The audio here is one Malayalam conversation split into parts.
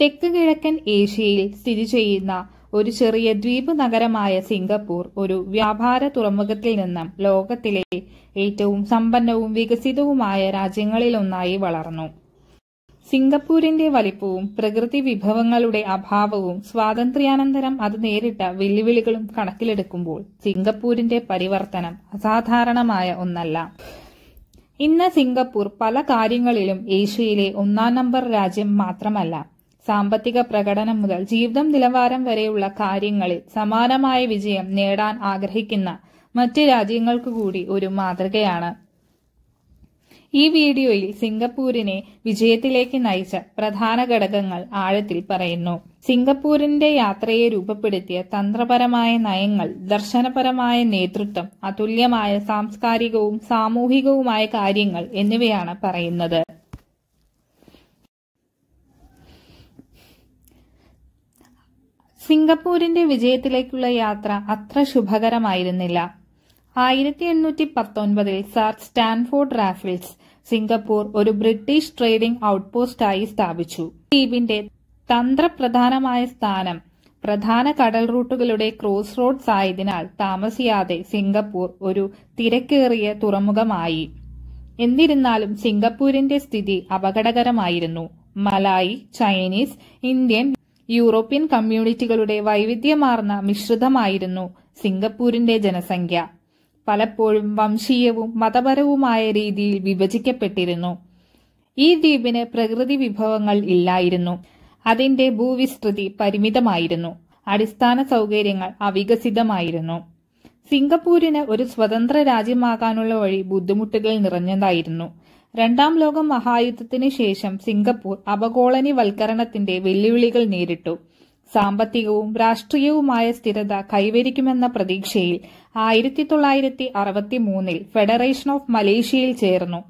തെക്ക് കിഴക്കൻ ഏഷ്യയിൽ സ്ഥിതി ചെയ്യുന്ന ഒരു ചെറിയ ദ്വീപ് നഗരമായ സിംഗപ്പൂർ ഒരു വ്യാപാര തുറമുഖത്തിൽ നിന്നും ലോകത്തിലെ ഏറ്റവും സമ്പന്നവും വികസിതവുമായ രാജ്യങ്ങളിലൊന്നായി വളർന്നു സിംഗപ്പൂരിന്റെ വലിപ്പവും പ്രകൃതി വിഭവങ്ങളുടെ അഭാവവും സ്വാതന്ത്ര്യാനന്തരം അത് നേരിട്ട വെല്ലുവിളികളും കണക്കിലെടുക്കുമ്പോൾ സിംഗപ്പൂരിന്റെ പരിവർത്തനം അസാധാരണമായ ഒന്നല്ല ഇന്ന് സിംഗപ്പൂർ പല കാര്യങ്ങളിലും ഏഷ്യയിലെ ഒന്നാം നമ്പർ രാജ്യം മാത്രമല്ല സാമ്പത്തിക പ്രകടനം മുതൽ ജീവിതം നിലവാരം വരെയുള്ള കാര്യങ്ങളിൽ സമാനമായ വിജയം നേടാൻ ആഗ്രഹിക്കുന്ന മറ്റ് രാജ്യങ്ങൾക്കു കൂടി ഒരു മാതൃകയാണ് ഈ വീഡിയോയിൽ സിംഗപ്പൂരിനെ വിജയത്തിലേക്ക് നയിച്ച പ്രധാന ഘടകങ്ങൾ ആഴത്തിൽ പറയുന്നു സിംഗപ്പൂരിന്റെ യാത്രയെ രൂപപ്പെടുത്തിയ തന്ത്രപരമായ നയങ്ങൾ ദർശനപരമായ നേതൃത്വം അതുല്യമായ സാംസ്കാരികവും സാമൂഹികവുമായ കാര്യങ്ങൾ എന്നിവയാണ് പറയുന്നത് സിംഗപ്പൂരിന്റെ വിജയത്തിലേക്കുള്ള യാത്ര അത്ര ശുഭകരമായിരുന്നില്ല ആയിരത്തി എണ്ണൂറ്റി പത്തൊൻപതിൽ സാർ സ്റ്റാൻഫോർഡ് റാഫിൽസ് സിംഗപ്പൂർ ഒരു ബ്രിട്ടീഷ് ട്രേഡിംഗ് ഔട്ട്പോസ്റ്റായി സ്ഥാപിച്ചു ദ്വീപിന്റെ തന്ത്രപ്രധാനമായ സ്ഥാനം പ്രധാന കടൽ റൂട്ടുകളുടെ ക്രോസ് റോഡ്സ് ആയതിനാൽ താമസിയാതെ സിംഗപ്പൂർ ഒരു തിരക്കേറിയ തുറമുഖമായി എന്നിരുന്നാലും സിംഗപ്പൂരിന്റെ സ്ഥിതി അപകടകരമായിരുന്നു മലായി ചൈനീസ് ഇന്ത്യൻ യൂറോപ്യൻ കമ്മ്യൂണിറ്റികളുടെ വൈവിധ്യമാർന്ന മിശ്രിതമായിരുന്നു സിംഗപ്പൂരിന്റെ ജനസംഖ്യ പലപ്പോഴും വംശീയവും മതപരവുമായ രീതിയിൽ വിഭജിക്കപ്പെട്ടിരുന്നു ഈ ദ്വീപിന് പ്രകൃതി വിഭവങ്ങൾ ഇല്ലായിരുന്നു അതിന്റെ ഭൂവിസ്തൃതി പരിമിതമായിരുന്നു അടിസ്ഥാന സൗകര്യങ്ങൾ അവികസിതമായിരുന്നു സിംഗപ്പൂരിന് ഒരു സ്വതന്ത്ര രാജ്യമാകാനുള്ള വഴി ബുദ്ധിമുട്ടുകൾ നിറഞ്ഞതായിരുന്നു രണ്ടാം ലോക മഹായുദ്ധത്തിന് ശേഷം സിംഗപ്പൂർ അപകോളനിവൽക്കരണത്തിന്റെ വെല്ലുവിളികൾ നേരിട്ടു സാമ്പത്തികവും രാഷ്ട്രീയവുമായ സ്ഥിരത കൈവരിക്കുമെന്ന പ്രതീക്ഷയിൽ ആയിരത്തി തൊള്ളായിരത്തി അറുപത്തി മൂന്നിൽ ഫെഡറേഷൻ ഓഫ് മലേഷ്യയിൽ ചേർന്നു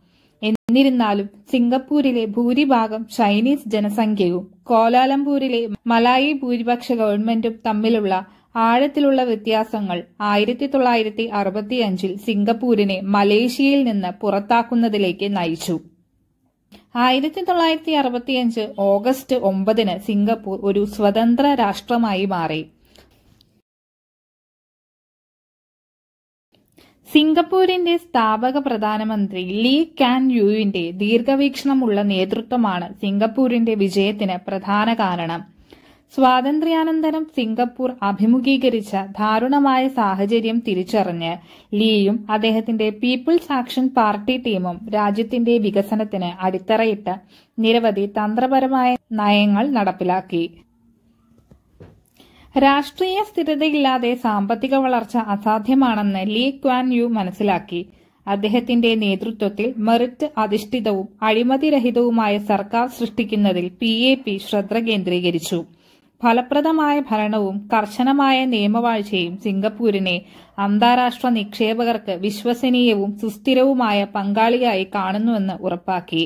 എന്നിരുന്നാലും സിംഗപ്പൂരിലെ ഭൂരിഭാഗം ചൈനീസ് ജനസംഖ്യയും കോലാലംപൂരിലെ മലായി ഭൂരിപക്ഷ ഗവൺമെന്റും തമ്മിലുള്ള ആഴത്തിലുള്ള വ്യത്യാസങ്ങൾ ആയിരത്തി തൊള്ളായിരത്തി അറുപത്തിയഞ്ചിൽ സിംഗപ്പൂരിനെ മലേഷ്യയിൽ നിന്ന് പുറത്താക്കുന്നതിലേക്ക് നയിച്ചു ആയിരത്തി തൊള്ളായിരത്തി അറുപത്തിയഞ്ച് ഓഗസ്റ്റ് ഒമ്പതിന് സിംഗപ്പൂർ ഒരു സ്വതന്ത്ര രാഷ്ട്രമായി മാറി സിംഗപ്പൂരിന്റെ സ്ഥാപക പ്രധാനമന്ത്രി ലീ കാൻ യുവിന്റെ ദീർഘവീക്ഷണമുള്ള നേതൃത്വമാണ് സിംഗപ്പൂരിന്റെ വിജയത്തിന് പ്രധാന കാരണം സ്വാതന്ത്ര്യാനന്തരം സിംഗപ്പൂർ അഭിമുഖീകരിച്ച ദാരുണമായ സാഹചര്യം തിരിച്ചറിഞ്ഞ് ലീയും അദ്ദേഹത്തിന്റെ പീപ്പിൾസ് ആക്ഷൻ പാർട്ടി ടീമും രാജ്യത്തിന്റെ വികസനത്തിന് അടിത്തറയിട്ട് നിരവധി തന്ത്രപരമായ നയങ്ങൾ നടപ്പിലാക്കി രാഷ്ട്രീയ സ്ഥിരതയില്ലാതെ സാമ്പത്തിക വളർച്ച അസാധ്യമാണെന്ന് ലീ ക്വാൻ യു മനസ്സിലാക്കി അദ്ദേഹത്തിന്റെ നേതൃത്വത്തിൽ മെറിറ്റ് അധിഷ്ഠിതവും അഴിമതിരഹിതവുമായ സർക്കാർ സൃഷ്ടിക്കുന്നതിൽ പി എ പി ശ്രദ്ധ കേന്ദ്രീകരിച്ചു ഫലപ്രദമായ ഭരണവും കർശനമായ നിയമവാഴ്ചയും സിംഗപ്പൂരിനെ അന്താരാഷ്ട്ര നിക്ഷേപകർക്ക് വിശ്വസനീയവും സുസ്ഥിരവുമായ പങ്കാളിയായി കാണുന്നുവെന്ന് ഉറപ്പാക്കി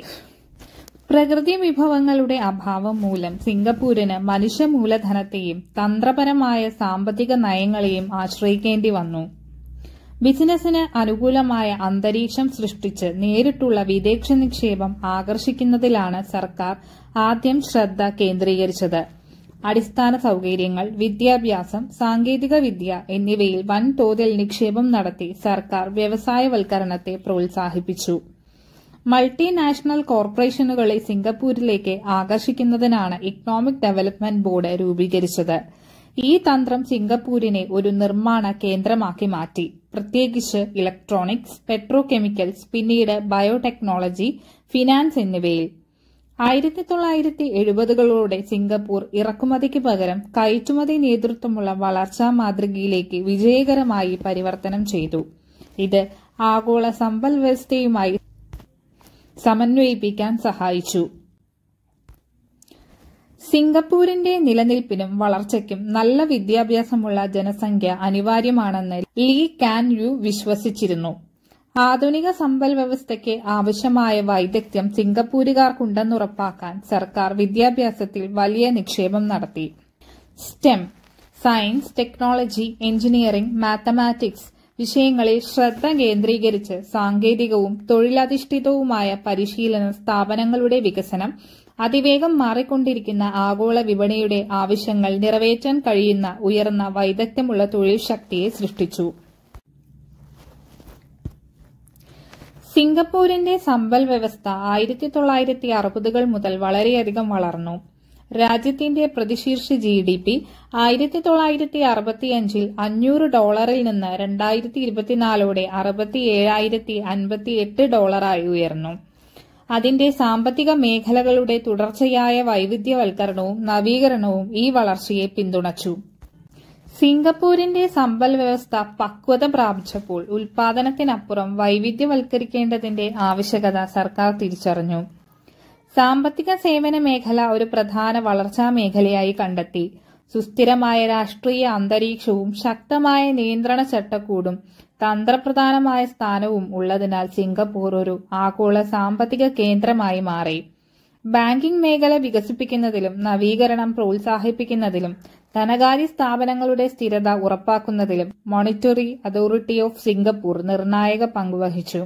പ്രകൃതി വിഭവങ്ങളുടെ അഭാവം മൂലം സിംഗപ്പൂരിന് മനുഷ്യ മൂലധനത്തെയും തന്ത്രപരമായ സാമ്പത്തിക നയങ്ങളെയും ആശ്രയിക്കേണ്ടി വന്നു ബിസിനസിന് അനുകൂലമായ അന്തരീക്ഷം സൃഷ്ടിച്ച് നേരിട്ടുള്ള വിദേശ നിക്ഷേപം ആകർഷിക്കുന്നതിലാണ് സർക്കാർ ആദ്യം ശ്രദ്ധ കേന്ദ്രീകരിച്ചത് അടിസ്ഥാന സൌകര്യങ്ങൾ വിദ്യാഭ്യാസം സാങ്കേതിക വിദ്യ എന്നിവയിൽ വൻതോതിൽ നിക്ഷേപം നടത്തി സർക്കാർ വ്യവസായവൽക്കരണത്തെ പ്രോത്സാഹിപ്പിച്ചു മൾട്ടിനാഷണൽ കോർപ്പറേഷനുകളെ സിംഗപ്പൂരിലേക്ക് ആകർഷിക്കുന്നതിനാണ് ഇക്കണോമിക് ഡെവലപ്മെന്റ് ബോർഡ് രൂപീകരിച്ചത് ഈ തന്ത്രം സിംഗപ്പൂരിനെ ഒരു നിർമ്മാണ കേന്ദ്രമാക്കി മാറ്റി പ്രത്യേകിച്ച് ഇലക്ട്രോണിക്സ് പെട്രോകെമിക്കൽസ് പിന്നീട് ബയോടെക്നോളജി ഫിനാൻസ് എന്നിവയിൽ ആയിരത്തി തൊള്ളായിരത്തി എഴുപതുകളോടെ സിംഗപ്പൂർ ഇറക്കുമതിക്ക് പകരം കയറ്റുമതി നേതൃത്വമുള്ള വളർച്ചാ മാതൃകയിലേക്ക് വിജയകരമായി പരിവർത്തനം ചെയ്തു ഇത് ആഗോള സമ്പൽ വ്യവസ്ഥയുമായി സമന്വയിപ്പിക്കാൻ സഹായിച്ചു സിംഗപ്പൂരിന്റെ നിലനിൽപ്പിനും വളർച്ചയ്ക്കും നല്ല വിദ്യാഭ്യാസമുള്ള ജനസംഖ്യ അനിവാര്യമാണെന്ന് ലീ കാൻ യു വിശ്വസിച്ചിരുന്നു ആധുനിക സമ്പൽ വ്യവസ്ഥയ്ക്ക് ആവശ്യമായ വൈദഗ്ധ്യം സിംഗപ്പൂരുകാർക്കുണ്ടെന്നുറപ്പാക്കാൻ സർക്കാർ വിദ്യാഭ്യാസത്തിൽ വലിയ നിക്ഷേപം നടത്തി STEM science technology engineering mathematics വിഷയങ്ങളിൽ ശ്രദ്ധ കേന്ദ്രീകരിച്ച് സാങ്കേതികവും തൊഴിലധിഷ്ഠിതവുമായ പരിശീലന സ്ഥാപനങ്ങളുടെ വികസനം അതിവേഗം മാറിക്കൊണ്ടിരിക്കുന്ന ആഗോള വിപണിയുടെ ആവശ്യങ്ങൾ നിറവേറ്റാൻ കഴിയുന്ന ഉയർന്ന വൈദഗ്ധ്യമുള്ള തൊഴിൽ ശക്തിയെ സൃഷ്ടിച്ചു സിംഗപ്പൂരിന്റെ സമ്പൽ വ്യവസ്ഥ ആയിരത്തി തൊള്ളായിരത്തി അറുപതുകൾ മുതൽ വളരെയധികം വളർന്നു രാജ്യത്തിന്റെ പ്രതിശീർഷി ജി ഡി പി ആയിരത്തി തൊള്ളായിരത്തി അറുപത്തിയഞ്ചിൽ അഞ്ഞൂറ് ഡോളറിൽ നിന്ന് രണ്ടായിരത്തി ഇരുപത്തിനാലോടെ അറുപത്തി ഏഴായിരത്തി അൻപത്തി എട്ട് ഡോളറായി ഉയർന്നു അതിന്റെ സാമ്പത്തിക മേഖലകളുടെ തുടർച്ചയായ വൈവിധ്യവൽക്കരണവും നവീകരണവും ഈ വളർച്ചയെ പിന്തുണച്ചു സിംഗപ്പൂരിന്റെ സമ്പൽ വ്യവസ്ഥ പക്വത പ്രാപിച്ചപ്പോൾ ഉൽപാദനത്തിനപ്പുറം വൈവിധ്യവൽക്കരിക്കേണ്ടതിന്റെ ആവശ്യകത സർക്കാർ തിരിച്ചറിഞ്ഞു സാമ്പത്തിക സേവന മേഖല ഒരു പ്രധാന വളർച്ചാ മേഖലയായി കണ്ടെത്തി സുസ്ഥിരമായ രാഷ്ട്രീയ അന്തരീക്ഷവും ശക്തമായ നിയന്ത്രണ ചട്ടക്കൂടും തന്ത്രപ്രധാനമായ സ്ഥാനവും ഉള്ളതിനാൽ സിംഗപ്പൂർ ഒരു ആഗോള സാമ്പത്തിക കേന്ദ്രമായി മാറി ബാങ്കിംഗ് മേഖല വികസിപ്പിക്കുന്നതിലും നവീകരണം പ്രോത്സാഹിപ്പിക്കുന്നതിലും ധനകാര്യ സ്ഥാപനങ്ങളുടെ സ്ഥിരത ഉറപ്പാക്കുന്നതിലും മോണിറ്ററി അതോറിറ്റി ഓഫ് സിംഗപ്പൂർ നിർണായക പങ്കുവഹിച്ചു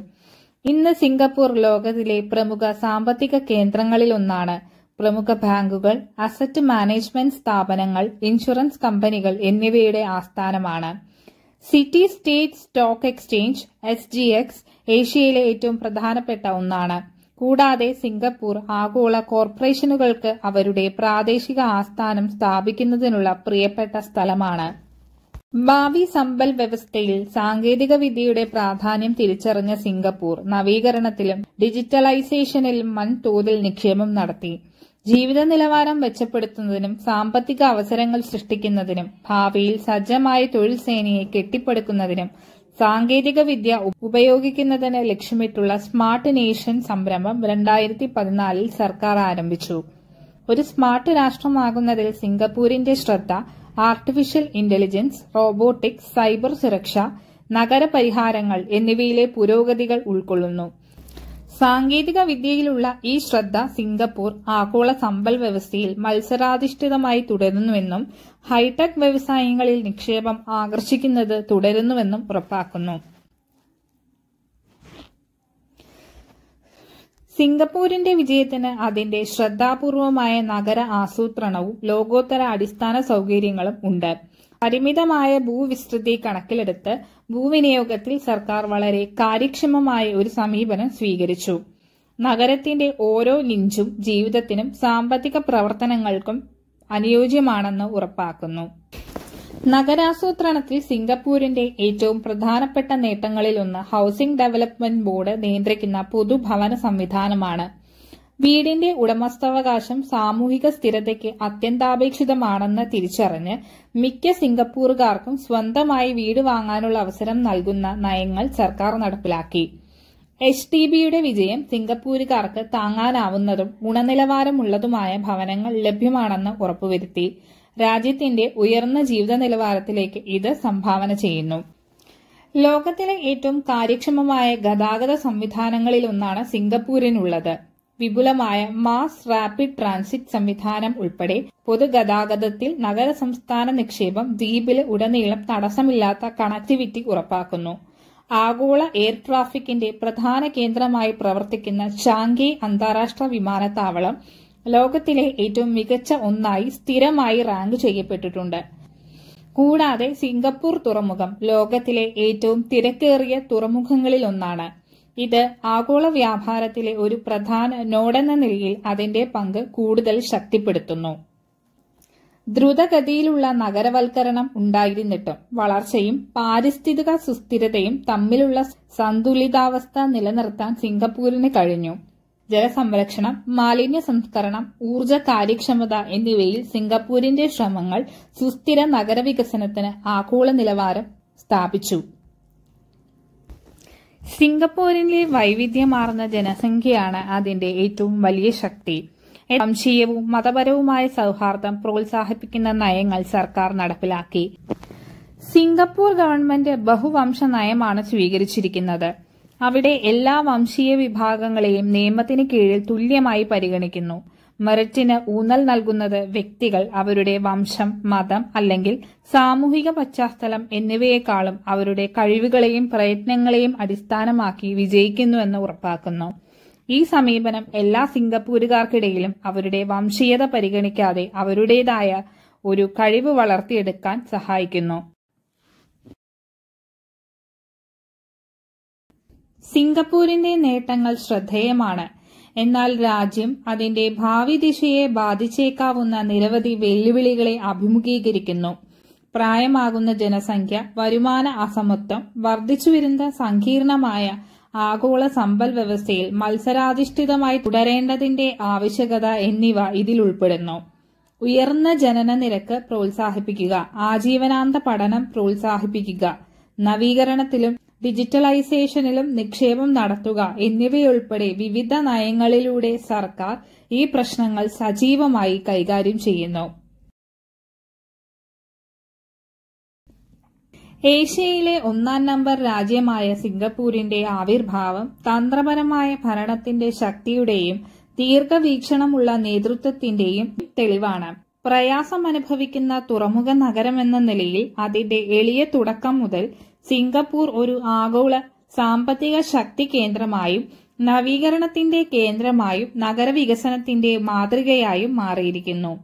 ഇന്ന് സിംഗപ്പൂർ ലോകത്തിലെ പ്രമുഖ സാമ്പത്തിക കേന്ദ്രങ്ങളിലൊന്നാണ് പ്രമുഖ ബാങ്കുകൾ അസറ്റ് മാനേജ്മെന്റ് സ്ഥാപനങ്ങൾ ഇൻഷുറൻസ് കമ്പനികൾ എന്നിവയുടെ ആസ്ഥാനമാണ് city state stock exchange S ഏഷ്യയിലെ ഏറ്റവും പ്രധാനപ്പെട്ട ഒന്നാണ് കൂടാതെ സിംഗപ്പൂർ ആഗോള കോർപ്പറേഷനുകൾക്ക് അവരുടെ പ്രാദേശിക ആസ്ഥാനം സ്ഥാപിക്കുന്നതിനുള്ള പ്രിയപ്പെട്ട സ്ഥലമാണ് ഭാവി സമ്പൽ വ്യവസ്ഥയിൽ സാങ്കേതിക വിദ്യയുടെ പ്രാധാന്യം തിരിച്ചറിഞ്ഞ സിംഗപ്പൂർ നവീകരണത്തിലും ഡിജിറ്റലൈസേഷനിലും വൻതോതിൽ നിക്ഷേപം നടത്തി ജീവിത നിലവാരം മെച്ചപ്പെടുത്തുന്നതിനും സാമ്പത്തിക അവസരങ്ങൾ സൃഷ്ടിക്കുന്നതിനും ഭാവിയിൽ സജ്ജമായ തൊഴിൽ സേനയെ കെട്ടിപ്പടുക്കുന്നതിനും സാങ്കേതിക വിദ്യ ഉപയോഗിക്കുന്നതിന് ലക്ഷ്യമിട്ടുള്ള സ്മാർട്ട് നേഷൻ സംരംഭം രണ്ടായിരത്തി പതിനാലിൽ സർക്കാർ ആരംഭിച്ചു ഒരു സ്മാർട്ട് രാഷ്ട്രമാകുന്നതിൽ സിംഗപ്പൂരിന്റെ ശ്രദ്ധ ആർട്ടിഫിഷ്യൽ ഇന്റലിജൻസ് റോബോട്ടിക്സ് സൈബർ സുരക്ഷ നഗരപരിഹാരങ്ങൾ എന്നിവയിലെ പുരോഗതികൾ ഉൾക്കൊള്ളുന്നു സാങ്കേതിക വിദ്യയിലുള്ള ഈ ശ്രദ്ധ സിംഗപ്പൂർ ആഗോള സമ്പൽ വ്യവസ്ഥയിൽ മത്സരാധിഷ്ഠിതമായി തുടരുന്നുവെന്നും ഹൈടെക് വ്യവസായങ്ങളിൽ നിക്ഷേപം ആകർഷിക്കുന്നത് തുടരുന്നുവെന്നും ഉറപ്പാക്കുന്നു സിംഗപ്പൂരിന്റെ വിജയത്തിന് അതിന്റെ ശ്രദ്ധാപൂർവമായ നഗര ആസൂത്രണവും ലോകോത്തര അടിസ്ഥാന സൗകര്യങ്ങളും ഉണ്ട് പരിമിതമായ ഭൂവിസ്തൃതി കണക്കിലെടുത്ത് ഭൂവിനിയോഗത്തിൽ സർക്കാർ വളരെ കാര്യക്ഷമമായ ഒരു സമീപനം സ്വീകരിച്ചു നഗരത്തിന്റെ ഓരോ നിഞ്ചും ജീവിതത്തിനും സാമ്പത്തിക പ്രവർത്തനങ്ങൾക്കും അനുയോജ്യമാണെന്ന് ഉറപ്പാക്കുന്നു നഗരാസൂത്രണത്തിൽ സിംഗപ്പൂരിന്റെ ഏറ്റവും പ്രധാനപ്പെട്ട നേട്ടങ്ങളിലൊന്ന് ഹൌസിംഗ് ഡെവലപ്മെന്റ് ബോർഡ് നിയന്ത്രിക്കുന്ന പൊതുഭവന സംവിധാനമാണ് വീടിന്റെ ഉടമസ്ഥാവകാശം സാമൂഹിക സ്ഥിരതയ്ക്ക് അത്യന്താപേക്ഷിതമാണെന്ന് തിരിച്ചറിഞ്ഞ് മിക്ക സിംഗപ്പൂറുകാർക്കും സ്വന്തമായി വീട് വാങ്ങാനുള്ള അവസരം നൽകുന്ന നയങ്ങൾ സർക്കാർ നടപ്പിലാക്കി എച്ച് ടി ബിയുടെ വിജയം സിംഗപ്പൂരുകാർക്ക് താങ്ങാനാവുന്നതും ഗുണനിലവാരമുള്ളതുമായ ഭവനങ്ങൾ ലഭ്യമാണെന്ന് ഉറപ്പുവരുത്തി രാജ്യത്തിന്റെ ഉയർന്ന ജീവിത നിലവാരത്തിലേക്ക് ഇത് സംഭാവന ചെയ്യുന്നു ലോകത്തിലെ ഏറ്റവും കാര്യക്ഷമമായ ഗതാഗത സംവിധാനങ്ങളിലൊന്നാണ് സിംഗപ്പൂരിനുള്ളത് വിപുലമായ മാസ് റാപ്പിഡ് ട്രാൻസിറ്റ് സംവിധാനം ഉൾപ്പെടെ പൊതുഗതാഗതത്തിൽ നഗര സംസ്ഥാന നിക്ഷേപം ദ്വീപിൽ ഉടനീളം തടസ്സമില്ലാത്ത കണക്ടിവിറ്റി ഉറപ്പാക്കുന്നു ആഗോള എയർ ട്രാഫിക്കിന്റെ പ്രധാന കേന്ദ്രമായി പ്രവർത്തിക്കുന്ന ചാങ്കി അന്താരാഷ്ട്ര വിമാനത്താവളം ലോകത്തിലെ ഏറ്റവും മികച്ച ഒന്നായി സ്ഥിരമായി റാങ്ക് ചെയ്യപ്പെട്ടിട്ടുണ്ട് കൂടാതെ സിംഗപ്പൂർ തുറമുഖം ലോകത്തിലെ ഏറ്റവും തിരക്കേറിയ തുറമുഖങ്ങളിൽ ഒന്നാണ് ഇത് ആഗോള വ്യാപാരത്തിലെ ഒരു പ്രധാന നോടെന്ന നിലയിൽ അതിന്റെ പങ്ക് കൂടുതൽ ശക്തിപ്പെടുത്തുന്നു ദ്രുതഗതിയിലുള്ള നഗരവൽക്കരണം ഉണ്ടായിരുന്നിട്ടും വളർച്ചയും പാരിസ്ഥിതിക സുസ്ഥിരതയും തമ്മിലുള്ള സന്തുലിതാവസ്ഥ നിലനിർത്താൻ സിംഗപ്പൂരിന് കഴിഞ്ഞു ജലസംരക്ഷണം മാലിന്യ സംസ്കരണം ഊർജ കാര്യക്ഷമത എന്നിവയിൽ സിംഗപ്പൂരിന്റെ ശ്രമങ്ങൾ സുസ്ഥിര നഗരവികസനത്തിന് ആഗോള നിലവാരം സ്ഥാപിച്ചു സിംഗപ്പൂരിലെ വൈവിധ്യമാർന്ന ജനസംഖ്യയാണ് അതിന്റെ ഏറ്റവും വലിയ ശക്തി വംശീയവും മതപരവുമായ സൌഹാർദ്ദം പ്രോത്സാഹിപ്പിക്കുന്ന നയങ്ങൾ സർക്കാർ നടപ്പിലാക്കി സിംഗപ്പൂർ ഗവൺമെന്റ് ബഹുവംശ നയമാണ് സ്വീകരിച്ചിരിക്കുന്നത് അവിടെ എല്ലാ വംശീയ വിഭാഗങ്ങളെയും നിയമത്തിന് കീഴിൽ തുല്യമായി പരിഗണിക്കുന്നു മെറിറ്റിന് ഊന്നൽ നൽകുന്നത് വ്യക്തികൾ അവരുടെ വംശം മതം അല്ലെങ്കിൽ സാമൂഹിക പശ്ചാത്തലം എന്നിവയെക്കാളും അവരുടെ കഴിവുകളെയും പ്രയത്നങ്ങളെയും അടിസ്ഥാനമാക്കി വിജയിക്കുന്നുവെന്ന് ഉറപ്പാക്കുന്നു ഈ സമീപനം എല്ലാ സിംഗപ്പൂരുകാർക്കിടയിലും അവരുടെ വംശീയത പരിഗണിക്കാതെ അവരുടേതായ ഒരു കഴിവ് വളർത്തിയെടുക്കാൻ സഹായിക്കുന്നു സിംഗപ്പൂരിന്റെ നേട്ടങ്ങൾ ശ്രദ്ധേയമാണ് എന്നാൽ രാജ്യം അതിന്റെ ഭാവി ദിശയെ ബാധിച്ചേക്കാവുന്ന നിരവധി വെല്ലുവിളികളെ അഭിമുഖീകരിക്കുന്നു പ്രായമാകുന്ന ജനസംഖ്യ വരുമാന അസമത്വം വർദ്ധിച്ചുവരുന്ന സങ്കീർണമായ ആഗോള സമ്പൽ വ്യവസ്ഥയിൽ മത്സരാധിഷ്ഠിതമായി തുടരേണ്ടതിന്റെ ആവശ്യകത എന്നിവ ഇതിൽ ഉൾപ്പെടുന്നു ഉയർന്ന ജനന നിരക്ക് പ്രോത്സാഹിപ്പിക്കുക ആജീവനാന്ത പഠനം പ്രോത്സാഹിപ്പിക്കുക നവീകരണത്തിലും ഡിജിറ്റലൈസേഷനിലും നിക്ഷേപം നടത്തുക എന്നിവയുൾപ്പെടെ വിവിധ നയങ്ങളിലൂടെ സർക്കാർ ഈ പ്രശ്നങ്ങൾ സജീവമായി കൈകാര്യം ചെയ്യുന്നു ഏഷ്യയിലെ ഒന്നാം നമ്പർ രാജ്യമായ സിംഗപ്പൂരിന്റെ ആവിർഭാവം തന്ത്രപരമായ ഭരണത്തിന്റെ ശക്തിയുടെയും ദീർഘവീക്ഷണമുള്ള നേതൃത്വത്തിന്റെയും തെളിവാണ് പ്രയാസം അനുഭവിക്കുന്ന തുറമുഖ നഗരമെന്ന നിലയിൽ അതിന്റെ എളിയ തുടക്കം മുതൽ സിംഗപ്പൂർ ഒരു ആഗോള സാമ്പത്തിക ശക്തി കേന്ദ്രമായും നവീകരണത്തിന്റെ കേന്ദ്രമായും നഗരവികസനത്തിന്റെ മാതൃകയായും മാറിയിരിക്കുന്നു